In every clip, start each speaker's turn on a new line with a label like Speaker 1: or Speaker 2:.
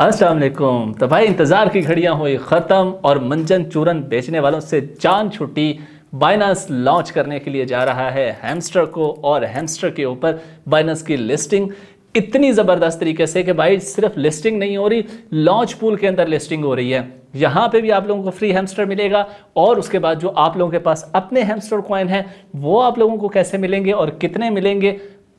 Speaker 1: असलम तो भाई इंतज़ार की घड़ियां हुई ख़त्म और मंजन चूरन बेचने वालों से जान छुट्टी बाइनस लॉन्च करने के लिए जा रहा है हैमस्टर को और हैमस्टर के ऊपर बाइनस की लिस्टिंग इतनी ज़बरदस्त तरीके से कि भाई सिर्फ लिस्टिंग नहीं हो रही लॉन्च पूल के अंदर लिस्टिंग हो रही है यहाँ पे भी आप लोगों को फ्री हैमस्टर मिलेगा और उसके बाद जो आप लोगों के पास अपने हैमस्टर कॉइन हैं वो आप लोगों को कैसे मिलेंगे और कितने मिलेंगे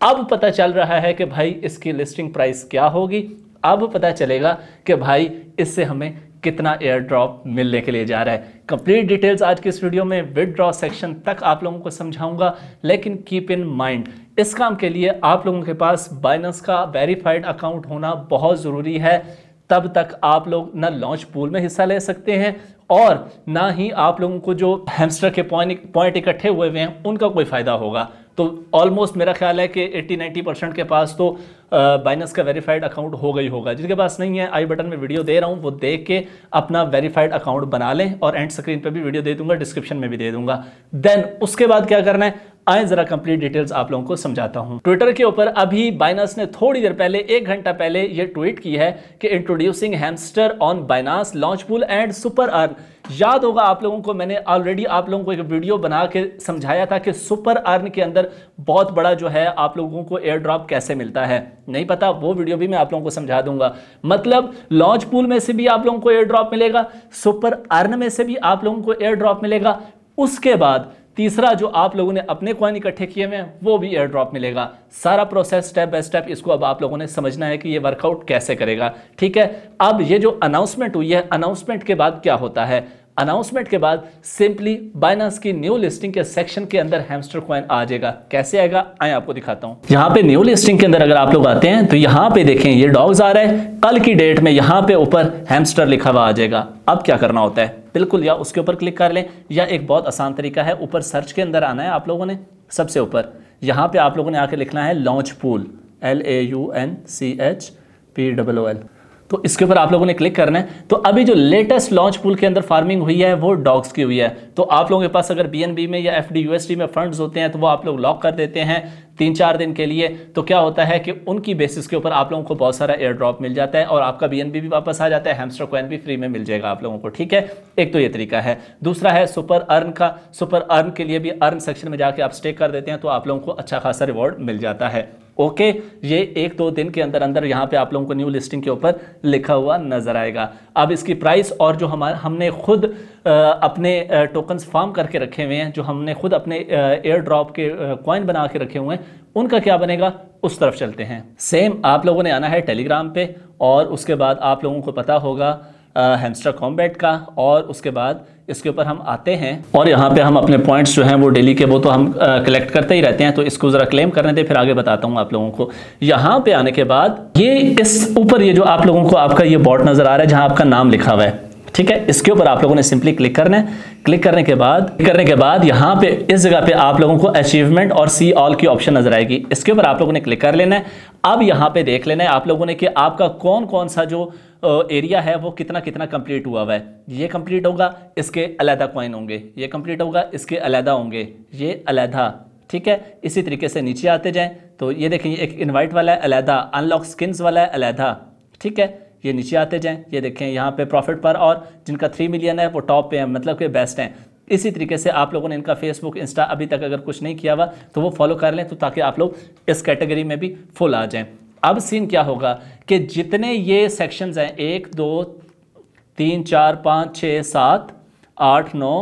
Speaker 1: अब पता चल रहा है कि भाई इसकी लिस्टिंग प्राइस क्या होगी अब पता चलेगा कि भाई इससे हमें कितना एयर ड्रॉप मिलने के लिए जा रहा है कंप्लीट डिटेल्स आज के इस वीडियो में विदड्रॉ सेक्शन तक आप लोगों को समझाऊंगा लेकिन कीप इन माइंड इस काम के लिए आप लोगों के पास बाइनस का वेरीफाइड अकाउंट होना बहुत ज़रूरी है तब तक आप लोग ना लॉन्च पूल में हिस्सा ले सकते हैं और ना ही आप लोगों को जो हेमस्टर के पॉइंट पॉइंट इकट्ठे हुए हुए हैं उनका कोई फ़ायदा होगा तो ऑलमोस्ट मेरा ख्याल है कि 80-90 परसेंट के पास तो बाइनस का वेरीफाइड अकाउंट हो गई होगा जिनके पास नहीं है आई बटन में वीडियो दे रहा हूँ वो देख के अपना वेरीफाइड अकाउंट बना लें और एंड स्क्रीन पर भी वीडियो दे दूंगा डिस्क्रिप्शन में भी दे दूंगा देन उसके बाद क्या करना है आए जरा कंप्लीट डिटेल्स आप लोगों को समझाता हूं ट्विटर के ऊपर अभी बाइनास ने थोड़ी देर पहले एक घंटा पहले ये ट्वीट की है कि introducing hamster on Binance launch pool and super earn याद होगा आप लोगों को मैंने ऑलरेडी आप लोगों को एक वीडियो बना के समझाया था कि सुपर अर्न के अंदर बहुत बड़ा जो है आप लोगों को एयर ड्रॉप कैसे मिलता है नहीं पता वो वीडियो भी मैं आप लोगों को समझा दूंगा मतलब लॉन्च पूल में से भी आप लोगों को एयर ड्रॉप मिलेगा सुपर अर्न में से भी आप लोगों को एयर ड्रॉप मिलेगा उसके बाद तीसरा जो आप लोगों ने अपने क्वाइन इकट्ठे किए हुए हैं वो भी एयर ड्रॉप मिलेगा सारा प्रोसेस स्टेप बाय स्टेप इसको अब आप लोगों ने समझना है कि ये वर्कआउट कैसे करेगा ठीक है अब ये जो अनाउंसमेंट हुई है अनाउंसमेंट के बाद क्या होता है अनाउंसमेंट के बाद सिंपली बाइनास की न्यू लिस्टिंग के सेक्शन के अंदर हैमस्टर क्वाइन आ जाएगा कैसे आएगा आए आपको दिखाता हूं यहाँ पे न्यू लिस्टिंग के अंदर अगर आप लोग आते हैं तो यहाँ पे देखें ये डॉग्स आ रहे हैं कल की डेट में यहाँ पे ऊपर हैमस्टर लिखा हुआ आ जाएगा अब क्या करना होता है बिल्कुल या उसके ऊपर क्लिक कर लें या एक बहुत आसान तरीका है ऊपर सर्च के अंदर आना है आप लोगों ने सबसे ऊपर यहाँ पे आप लोगों ने आके लिखना है launch pool L A U N C H P W L तो इसके ऊपर आप लोगों ने क्लिक करना है तो अभी जो लेटेस्ट लॉन्च पूल के अंदर फार्मिंग हुई है वो डॉग्स की हुई है तो आप लोगों के पास अगर बी में या एफ डी में फंड्स होते हैं तो वो आप लोग लॉक कर देते हैं तीन चार दिन के लिए तो क्या होता है कि उनकी बेसिस के ऊपर आप लोगों को बहुत सारा एयर ड्रॉप मिल जाता है और आपका बी भी वापस आ जाता है हेमस्टर कोइन भी फ्री में मिल जाएगा आप लोगों को ठीक है एक तो ये तरीका है दूसरा है सुपर अर्न का सुपर अर्न के लिए भी अर्न सेक्शन में जाके आप स्टेक कर देते हैं तो आप लोगों को अच्छा खासा रिवॉर्ड मिल जाता है ओके ये एक दो दिन के अंदर अंदर यहाँ पे आप लोगों को न्यू लिस्टिंग के ऊपर लिखा हुआ नज़र आएगा अब इसकी प्राइस और जो हमारे हमने खुद अपने टोकन्स फार्म करके रखे हुए हैं जो हमने खुद अपने एयर ड्रॉप के कॉइन बना के रखे हुए हैं उनका क्या बनेगा उस तरफ चलते हैं सेम आप लोगों ने आना है टेलीग्राम पे और उसके बाद आप लोगों को पता होगा हेमस्टर कॉम्बैट का और उसके बाद इसके ऊपर हम आते हैं और यहाँ पे हम अपने पॉइंट्स जो हैं वो डेली के वो तो हम कलेक्ट करते ही रहते हैं तो इसको ज़रा क्लेम करने थे फिर आगे बताता हूँ आप लोगों को यहाँ पे आने के बाद ये इस ऊपर ये जो आप लोगों को आपका ये बॉट नज़र आ रहा है जहाँ आपका नाम लिखा हुआ है ठीक है इसके ऊपर आप लोगों ने सिंपली क्लिक करना है क्लिक करने के बाद करने के बाद यहाँ पे इस जगह पे आप लोगों को अचीवमेंट और सी ऑल की ऑप्शन नजर आएगी इसके ऊपर आप लोगों ने क्लिक कर लेना है अब यहाँ पे देख लेना है आप लोगों ने कि आपका कौन कौन सा जो एरिया है वो कितना कितना कंप्लीट हुआ हुआ है ये कंप्लीट होगा इसके अलहदा कॉइन होंगे ये कंप्लीट होगा इसके अलहदा होंगे ये अलहदा ठीक है इसी तरीके से नीचे आते जाएँ तो ये देखेंगे एक इन्वाइट वाला है अलहदा अनलॉक स्किन्स वाला है अलहदा ठीक है ये नीचे आते जाएँ ये देखें यहाँ पे प्रॉफिट पर और जिनका थ्री मिलियन है वो टॉप पे है मतलब कि बेस्ट हैं इसी तरीके से आप लोगों ने इनका फेसबुक इंस्टा अभी तक अगर कुछ नहीं किया हुआ तो वो फॉलो कर लें तो ताकि आप लोग इस कैटेगरी में भी फुल आ जाएँ अब सीन क्या होगा कि जितने ये सेक्शंस हैं एक दो तीन चार पाँच छः सात आठ नौ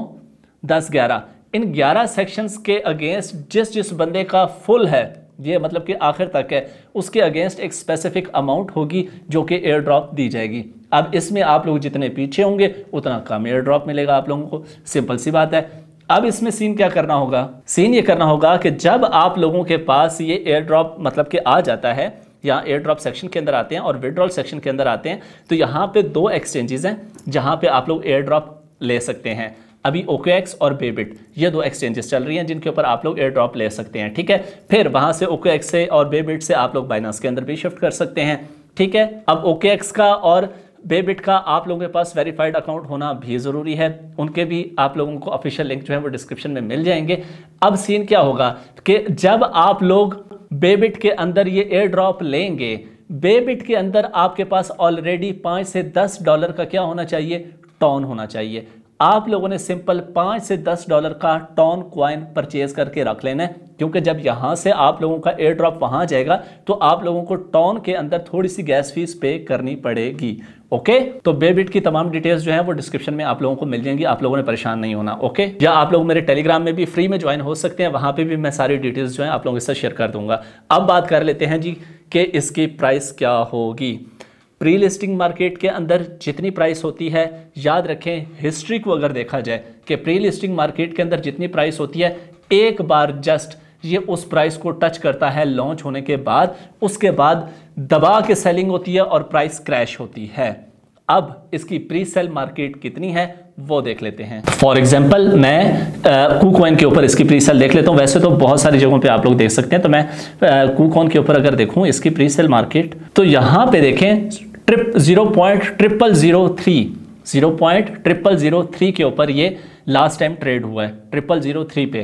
Speaker 1: दस ग्यारह इन ग्यारह सेक्शंस के अगेंस्ट जिस जिस बंदे का फुल है ये मतलब कि आखिर तक है उसके अगेंस्ट एक स्पेसिफिक अमाउंट होगी जो कि एयर ड्रॉप दी जाएगी अब इसमें आप लोग जितने पीछे होंगे उतना कम एयर ड्रॉप मिलेगा आप लोगों को सिंपल सी बात है अब इसमें सीन क्या करना होगा सीन ये करना होगा कि जब आप लोगों के पास ये एयर ड्रॉप मतलब कि आ जाता है यहाँ एयर ड्रॉप सेक्शन के अंदर आते हैं और विड्रॉल सेक्शन के अंदर आते हैं तो यहाँ पे दो एक्सचेंजेस हैं जहाँ पे आप लोग एयर ड्रॉप ले सकते हैं अभी ओक्योएक्स और बेबिट ये दो एक्सचेंजेस चल रही हैं जिनके ऊपर आप लोग एयर ड्रॉप ले सकते हैं ठीक है फिर वहाँ से ओक्योएक्स से और बेबिट से आप लोग बाइनास के अंदर भी शिफ्ट कर सकते हैं ठीक है अब ओकेएक्स का और बेबिट का आप लोगों के पास वेरीफाइड अकाउंट होना भी ज़रूरी है उनके भी आप लोगों को ऑफिशियल लिंक जो है वो डिस्क्रिप्शन में मिल जाएंगे अब सीन क्या होगा कि जब आप लोग बेबिट के अंदर ये एयर ड्रॉप लेंगे बेबिट के अंदर आपके पास ऑलरेडी पाँच से दस डॉलर का क्या होना चाहिए टॉन होना चाहिए आप लोगों ने सिंपल पाँच से दस डॉलर का टॉन क्वाइन परचेज करके रख लेना है क्योंकि जब यहाँ से आप लोगों का एयर ड्रॉप वहाँ जाएगा तो आप लोगों को टॉन के अंदर थोड़ी सी गैस फीस पे करनी पड़ेगी ओके तो बेबिट की तमाम डिटेल्स जो है वो डिस्क्रिप्शन में आप लोगों को मिल जाएंगी आप लोगों ने परेशान नहीं होना ओके या आप लोग मेरे टेलीग्राम में भी फ्री में ज्वाइन हो सकते हैं वहाँ पे भी मैं सारी डिटेल्स जो है आप लोगों के साथ शेयर कर दूंगा अब बात कर लेते हैं जी कि इसकी प्राइस क्या होगी प्री लिस्टिंग मार्केट के अंदर जितनी प्राइस होती है याद रखें हिस्ट्री को अगर देखा जाए कि प्री लिस्टिंग मार्केट के अंदर जितनी प्राइस होती है एक बार जस्ट ये उस प्राइस को टच करता है लॉन्च होने के बाद उसके बाद दबा के सेलिंग होती है और प्राइस क्रैश होती है अब इसकी प्री सेल मार्केट कितनी है वो देख लेते हैं फॉर एग्जाम्पल मैं कू के ऊपर इसकी प्री सेल देख लेता हूँ वैसे तो बहुत सारी जगहों पे आप लोग देख सकते हैं तो मैं कूकॉन के ऊपर अगर देखूँ इसकी प्री सेल मार्केट तो यहाँ पे देखें trip zero point triple zero three zero point triple zero three के ऊपर ये लास्ट टाइम ट्रेड हुआ है ट्रिपल जीरो थ्री पे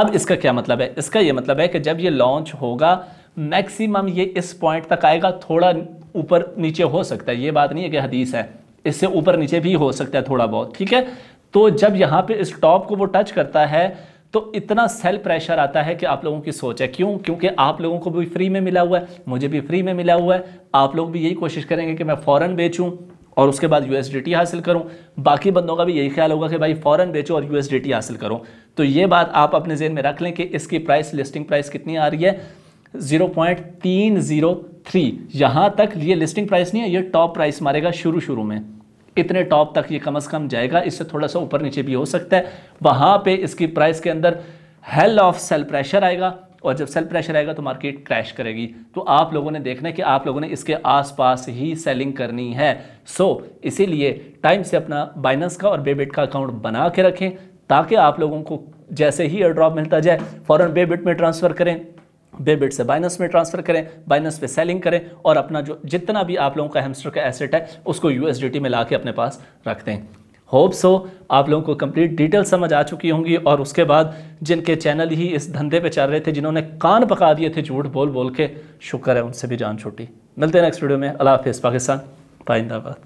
Speaker 1: अब इसका क्या मतलब है इसका ये मतलब है कि जब ये लॉन्च होगा मैक्सिमम ये इस पॉइंट तक आएगा थोड़ा ऊपर नीचे हो सकता है ये बात नहीं है कि हदीस है इससे ऊपर नीचे भी हो सकता है थोड़ा बहुत ठीक है तो जब यहाँ पे इस टॉप को वो टच करता है तो इतना सेल प्रेशर आता है कि आप लोगों की सोच है क्यों क्योंकि आप लोगों को भी फ्री में मिला हुआ है मुझे भी फ्री में मिला हुआ है आप लोग भी यही कोशिश करेंगे कि मैं फ़ौरन बेचूँ और उसके बाद यू हासिल करूँ बाकी बंदों का भी यही ख्याल होगा कि भाई फ़ौरन बेचो और यू हासिल करो तो ये बात आप अपने जेन में रख लें कि इसकी प्राइस लिस्टिंग प्राइस कितनी आ रही है ज़ीरो पॉइंट तीन ज़ीरो थ्री यहाँ तक ये लिस्टिंग प्राइस नहीं है ये टॉप प्राइस मारेगा शुरू शुरू में इतने टॉप तक ये कम से कम जाएगा इससे थोड़ा सा ऊपर नीचे भी हो सकता है वहाँ पे इसकी प्राइस के अंदर हेल ऑफ सेल प्रेशर आएगा और जब सेल प्रेशर आएगा तो मार्केट क्रैश करेगी तो आप लोगों ने देखना है कि आप लोगों ने इसके आसपास ही सेलिंग करनी है सो so, इसीलिए टाइम से अपना बाइनस का और बेबिट का अकाउंट बना के रखें ताकि आप लोगों को जैसे ही एयर ड्रॉप मिलता जाए फ़ौरन बेबिट में ट्रांसफ़र करें बेबिट से बाइनस में ट्रांसफ़र करें बाइनस पे सेलिंग करें और अपना जो जितना भी आप लोगों का हेमस्टर का एसेट है उसको यू में ला के अपने पास रख दें होप्स हो आप लोगों को कंप्लीट डिटेल समझ आ चुकी होंगी और उसके बाद जिनके चैनल ही इस धंधे पे चल रहे थे जिन्होंने कान पका दिए थे झूठ बोल बोल के शुक्र है उनसे भी जान छोटी मिलते हैं नेक्स्ट वीडियो में अला हाफिज़ पाकिस्तान पाइंदाबाद